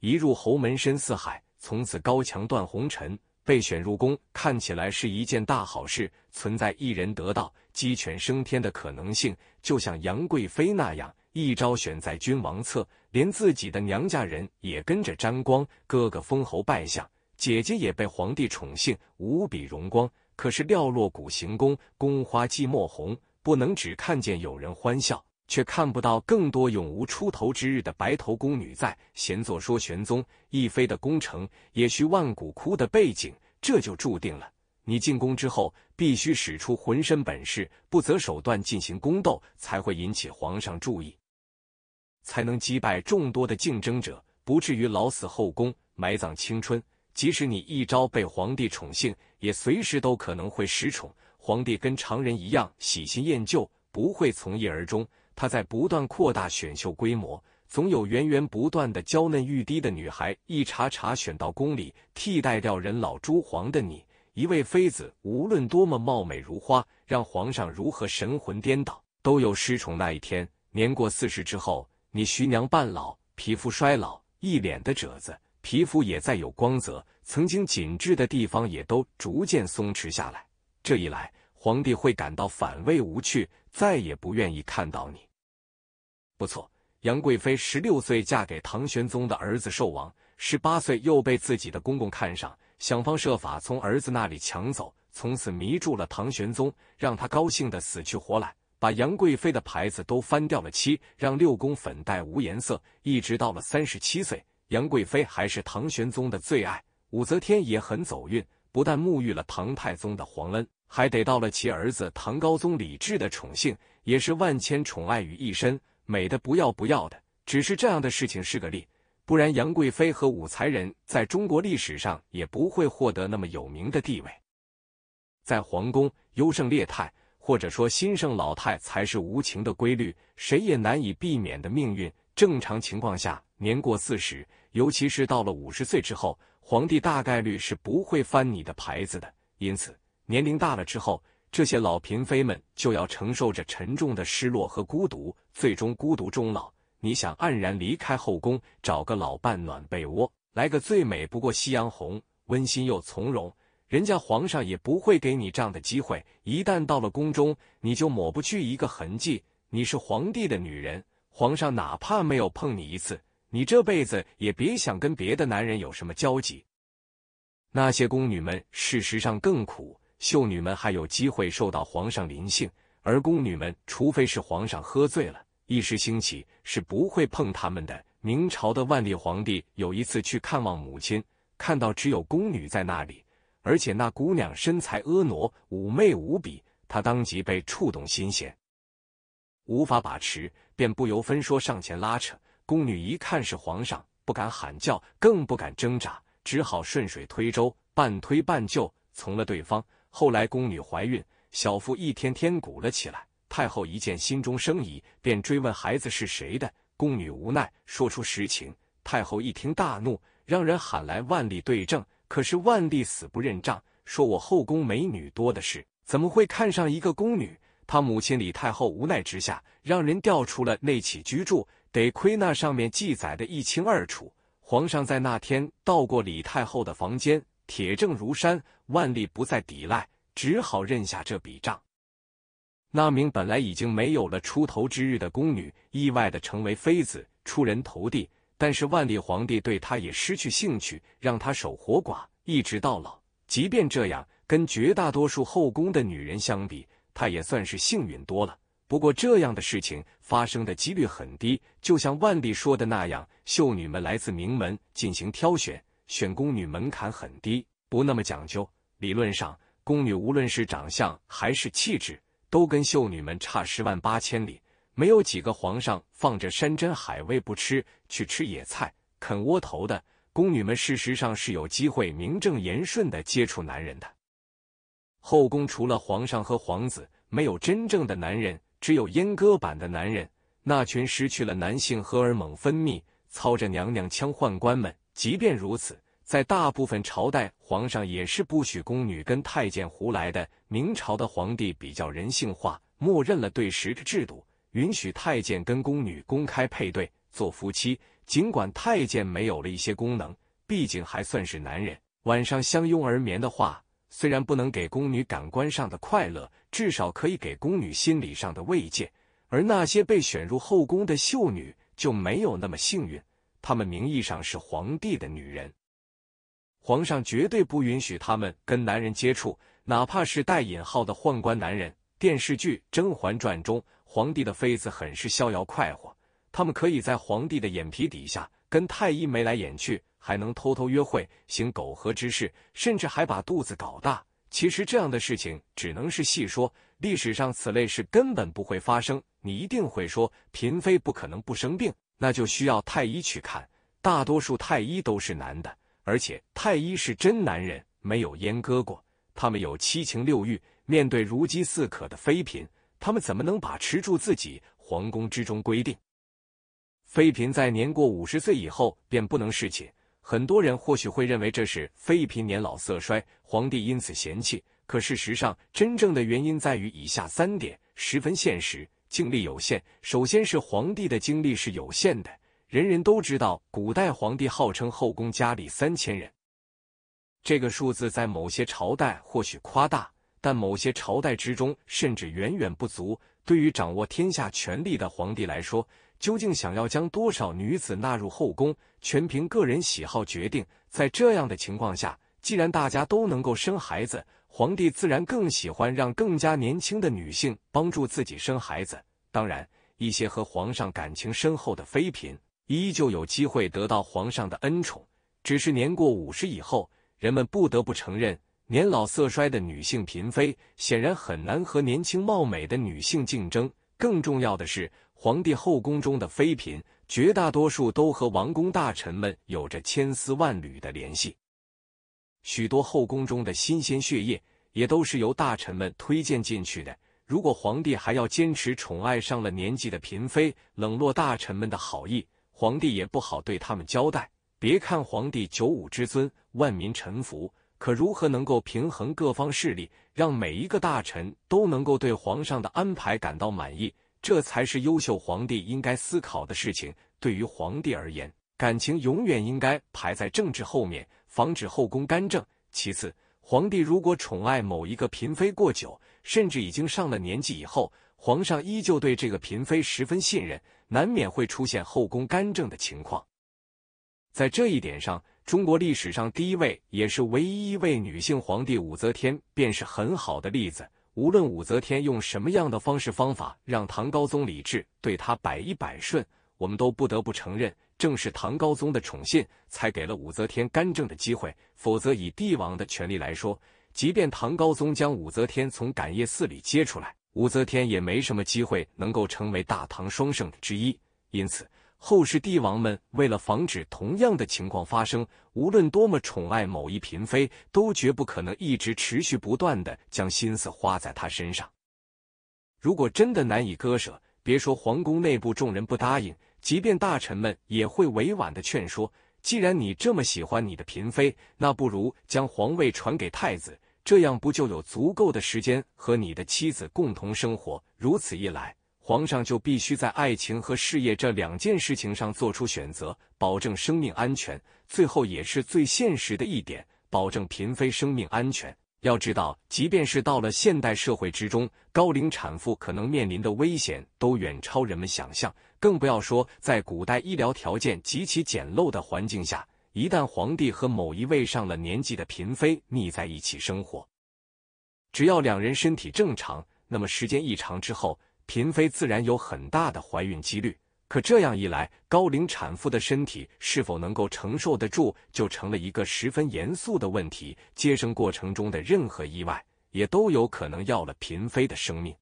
一入侯门深似海，从此高墙断红尘。被选入宫，看起来是一件大好事，存在一人得道，鸡犬升天的可能性。就像杨贵妃那样，一朝选在君王侧，连自己的娘家人也跟着沾光，哥哥封侯拜相，姐姐也被皇帝宠幸，无比荣光。可是料落古行宫，宫花寂寞红，不能只看见有人欢笑。却看不到更多永无出头之日的白头宫女在闲坐说玄宗，一妃的功成也需万古枯的背景，这就注定了你进宫之后必须使出浑身本事，不择手段进行宫斗，才会引起皇上注意，才能击败众多的竞争者，不至于老死后宫，埋葬青春。即使你一朝被皇帝宠幸，也随时都可能会失宠。皇帝跟常人一样，喜新厌旧，不会从一而终。他在不断扩大选秀规模，总有源源不断的娇嫩欲滴的女孩一茬茬选到宫里，替代掉人老珠黄的你。一位妃子无论多么貌美如花，让皇上如何神魂颠倒，都有失宠那一天。年过四十之后，你徐娘半老，皮肤衰老，一脸的褶子，皮肤也再有光泽，曾经紧致的地方也都逐渐松弛下来。这一来，皇帝会感到反胃无趣，再也不愿意看到你。不错，杨贵妃十六岁嫁给唐玄宗的儿子寿王，十八岁又被自己的公公看上，想方设法从儿子那里抢走，从此迷住了唐玄宗，让他高兴的死去活来，把杨贵妃的牌子都翻掉了漆，让六宫粉黛无颜色。一直到了三十七岁，杨贵妃还是唐玄宗的最爱。武则天也很走运，不但沐浴了唐太宗的皇恩，还得到了其儿子唐高宗李治的宠幸，也是万千宠爱于一身。美的不要不要的，只是这样的事情是个例，不然杨贵妃和武才人在中国历史上也不会获得那么有名的地位。在皇宫，优胜劣汰，或者说新胜老太才是无情的规律，谁也难以避免的命运。正常情况下，年过四十，尤其是到了五十岁之后，皇帝大概率是不会翻你的牌子的。因此，年龄大了之后。这些老嫔妃们就要承受着沉重的失落和孤独，最终孤独终老。你想黯然离开后宫，找个老伴暖被窝，来个最美不过夕阳红，温馨又从容。人家皇上也不会给你这样的机会。一旦到了宫中，你就抹不去一个痕迹。你是皇帝的女人，皇上哪怕没有碰你一次，你这辈子也别想跟别的男人有什么交集。那些宫女们事实上更苦。秀女们还有机会受到皇上临幸，而宫女们除非是皇上喝醉了，一时兴起是不会碰他们的。明朝的万历皇帝有一次去看望母亲，看到只有宫女在那里，而且那姑娘身材婀娜，妩媚无比，他当即被触动心弦，无法把持，便不由分说上前拉扯。宫女一看是皇上，不敢喊叫，更不敢挣扎，只好顺水推舟，半推半就，从了对方。后来宫女怀孕，小腹一天天鼓了起来。太后一见，心中生疑，便追问孩子是谁的。宫女无奈，说出实情。太后一听，大怒，让人喊来万历对证。可是万历死不认账，说我后宫美女多的是，怎么会看上一个宫女？他母亲李太后无奈之下，让人调出了内起居住。得亏那上面记载的一清二楚，皇上在那天到过李太后的房间。铁证如山，万历不再抵赖，只好认下这笔账。那名本来已经没有了出头之日的宫女，意外的成为妃子，出人头地。但是万历皇帝对她也失去兴趣，让她守活寡，一直到老。即便这样，跟绝大多数后宫的女人相比，她也算是幸运多了。不过这样的事情发生的几率很低，就像万历说的那样，秀女们来自名门，进行挑选。选宫女门槛很低，不那么讲究。理论上，宫女无论是长相还是气质，都跟秀女们差十万八千里。没有几个皇上放着山珍海味不吃，去吃野菜啃窝头的。宫女们事实上是有机会名正言顺的接触男人的。后宫除了皇上和皇子，没有真正的男人，只有阉割版的男人。那群失去了男性荷尔蒙分泌、操着娘娘腔宦官们。即便如此，在大部分朝代，皇上也是不许宫女跟太监胡来的。明朝的皇帝比较人性化，默认了对食的制度，允许太监跟宫女公开配对做夫妻。尽管太监没有了一些功能，毕竟还算是男人，晚上相拥而眠的话，虽然不能给宫女感官上的快乐，至少可以给宫女心理上的慰藉。而那些被选入后宫的秀女就没有那么幸运。他们名义上是皇帝的女人，皇上绝对不允许他们跟男人接触，哪怕是带引号的宦官男人。电视剧《甄嬛传》中，皇帝的妃子很是逍遥快活，他们可以在皇帝的眼皮底下跟太医眉来眼去，还能偷偷约会，行苟合之事，甚至还把肚子搞大。其实这样的事情只能是戏说，历史上此类事根本不会发生。你一定会说，嫔妃不可能不生病。那就需要太医去看，大多数太医都是男的，而且太医是真男人，没有阉割过，他们有七情六欲，面对如饥似渴的妃嫔，他们怎么能把持住自己？皇宫之中规定，妃嫔在年过五十岁以后便不能侍寝。很多人或许会认为这是妃嫔年老色衰，皇帝因此嫌弃，可事实上，真正的原因在于以下三点，十分现实。精力有限，首先是皇帝的精力是有限的。人人都知道，古代皇帝号称后宫佳丽三千人，这个数字在某些朝代或许夸大，但某些朝代之中甚至远远不足。对于掌握天下权力的皇帝来说，究竟想要将多少女子纳入后宫，全凭个人喜好决定。在这样的情况下，既然大家都能够生孩子。皇帝自然更喜欢让更加年轻的女性帮助自己生孩子。当然，一些和皇上感情深厚的妃嫔依旧有机会得到皇上的恩宠。只是年过五十以后，人们不得不承认，年老色衰的女性嫔妃显然很难和年轻貌美的女性竞争。更重要的是，皇帝后宫中的妃嫔绝大多数都和王公大臣们有着千丝万缕的联系。许多后宫中的新鲜血液，也都是由大臣们推荐进去的。如果皇帝还要坚持宠爱上了年纪的嫔妃，冷落大臣们的好意，皇帝也不好对他们交代。别看皇帝九五之尊，万民臣服，可如何能够平衡各方势力，让每一个大臣都能够对皇上的安排感到满意？这才是优秀皇帝应该思考的事情。对于皇帝而言，感情永远应该排在政治后面。防止后宫干政。其次，皇帝如果宠爱某一个嫔妃过久，甚至已经上了年纪以后，皇上依旧对这个嫔妃十分信任，难免会出现后宫干政的情况。在这一点上，中国历史上第一位也是唯一一位女性皇帝武则天，便是很好的例子。无论武则天用什么样的方式方法，让唐高宗李治对她百依百顺。我们都不得不承认，正是唐高宗的宠信，才给了武则天干政的机会。否则，以帝王的权力来说，即便唐高宗将武则天从感业寺里接出来，武则天也没什么机会能够成为大唐双圣之一。因此，后世帝王们为了防止同样的情况发生，无论多么宠爱某一嫔妃，都绝不可能一直持续不断的将心思花在她身上。如果真的难以割舍，别说皇宫内部众人不答应。即便大臣们也会委婉的劝说，既然你这么喜欢你的嫔妃，那不如将皇位传给太子，这样不就有足够的时间和你的妻子共同生活？如此一来，皇上就必须在爱情和事业这两件事情上做出选择，保证生命安全。最后也是最现实的一点，保证嫔妃生命安全。要知道，即便是到了现代社会之中，高龄产妇可能面临的危险都远超人们想象。更不要说在古代医疗条件极其简陋的环境下，一旦皇帝和某一位上了年纪的嫔妃腻在一起生活，只要两人身体正常，那么时间一长之后，嫔妃自然有很大的怀孕几率。可这样一来，高龄产妇的身体是否能够承受得住，就成了一个十分严肃的问题。接生过程中的任何意外，也都有可能要了嫔妃的生命。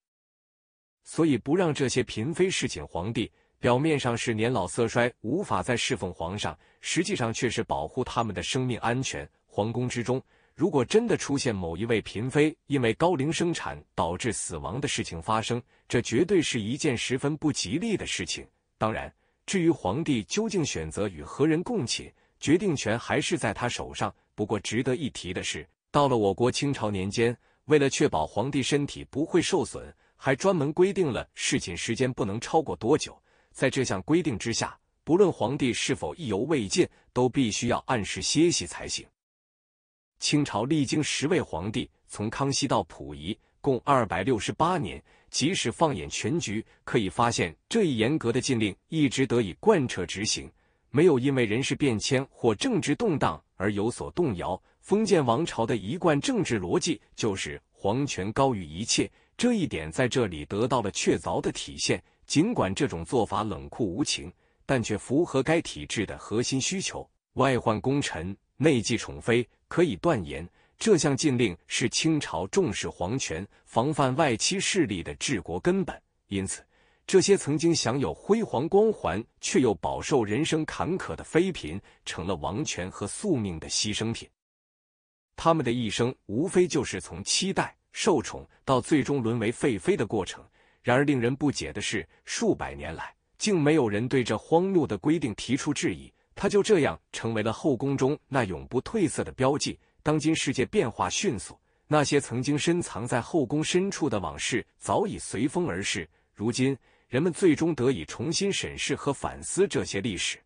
所以，不让这些嫔妃侍寝皇帝。表面上是年老色衰无法再侍奉皇上，实际上却是保护他们的生命安全。皇宫之中，如果真的出现某一位嫔妃因为高龄生产导致死亡的事情发生，这绝对是一件十分不吉利的事情。当然，至于皇帝究竟选择与何人共寝，决定权还是在他手上。不过值得一提的是，到了我国清朝年间，为了确保皇帝身体不会受损，还专门规定了侍寝时间不能超过多久。在这项规定之下，不论皇帝是否意犹未尽，都必须要按时歇息才行。清朝历经十位皇帝，从康熙到溥仪，共二百六十八年。即使放眼全局，可以发现这一严格的禁令一直得以贯彻执行，没有因为人事变迁或政治动荡而有所动摇。封建王朝的一贯政治逻辑就是皇权高于一切，这一点在这里得到了确凿的体现。尽管这种做法冷酷无情，但却符合该体制的核心需求。外患功臣，内忌宠妃，可以断言，这项禁令是清朝重视皇权、防范外戚势力的治国根本。因此，这些曾经享有辉煌光环却又饱受人生坎坷的妃嫔，成了王权和宿命的牺牲品。他们的一生，无非就是从期待受宠，到最终沦为废妃的过程。然而令人不解的是，数百年来竟没有人对这荒谬的规定提出质疑，它就这样成为了后宫中那永不褪色的标记。当今世界变化迅速，那些曾经深藏在后宫深处的往事早已随风而逝。如今，人们最终得以重新审视和反思这些历史。